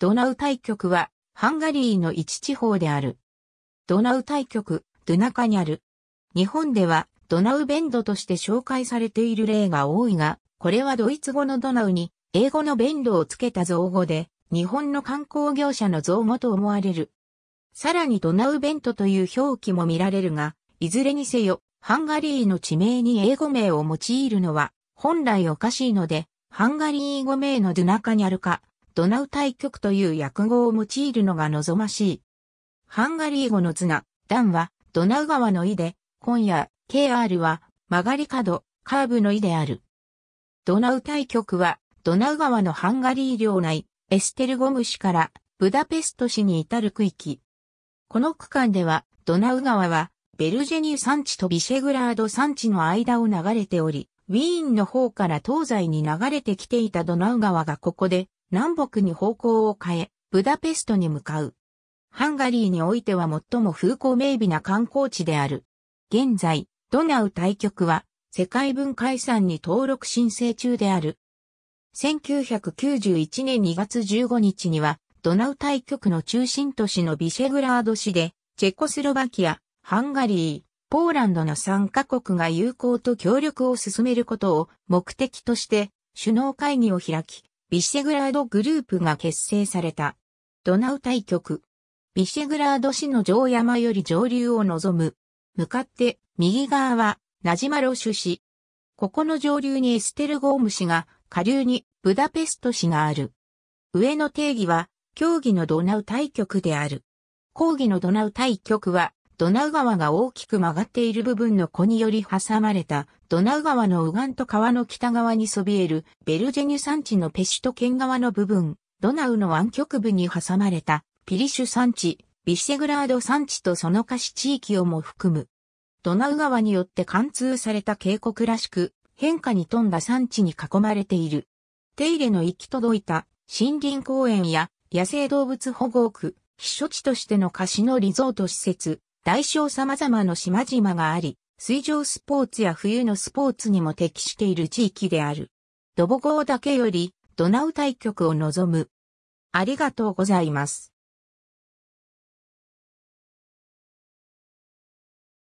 ドナウ大局は、ハンガリーの一地方である。ドナウ大局、ドゥナカにある。日本では、ドナウベンドとして紹介されている例が多いが、これはドイツ語のドナウに、英語のベンドをつけた造語で、日本の観光業者の造語と思われる。さらにドナウベントという表記も見られるが、いずれにせよ、ハンガリーの地名に英語名を用いるのは、本来おかしいので、ハンガリー語名のドゥナカニャルか、ドナウ大局という訳語を用いるのが望ましい。ハンガリー語の図がダンは、ドナウ川の意で、今夜、KR は、曲がり角、カーブの意である。ドナウ大局は、ドナウ川のハンガリー領内、エステルゴム市から、ブダペスト市に至る区域。この区間では、ドナウ川は、ベルジェニュ山地とビシェグラード山地の間を流れており、ウィーンの方から東西に流れてきていたドナウ川がここで南北に方向を変え、ブダペストに向かう。ハンガリーにおいては最も風光明媚な観光地である。現在、ドナウ対局は世界文化遺産に登録申請中である。1991年2月15日には、ドナウ対局の中心都市のビシェグラード市で、チェコスロバキア、ハンガリー、ポーランドの3カ国が友好と協力を進めることを目的として首脳会議を開き、ビシェグラードグループが結成された。ドナウ大局。ビシェグラード市の城山より上流を望む。向かって、右側は、ナジマロシュ市。ここの上流にエステルゴーム市が、下流にブダペスト市がある。上の定義は、競技のドナウ大局である。講義のドナウ大局は、ドナウ川が大きく曲がっている部分の湖により挟まれた、ドナウ川の右岸と川の北側にそびえる、ベルジェニュ山地のペシュト県側の部分、ドナウの湾曲部に挟まれた、ピリシュ山地、ビシェグラード山地とその貸し地域をも含む。ドナウ川によって貫通された渓谷らしく、変化に富んだ山地に囲まれている。手入れの行き届いた森林公園や野生動物保護区、避暑地としての貸しのリゾート施設、大小様々の島々があり、水上スポーツや冬のスポーツにも適している地域である。ドボゴーだけより、ドナウ対局を望む。ありがとうございます。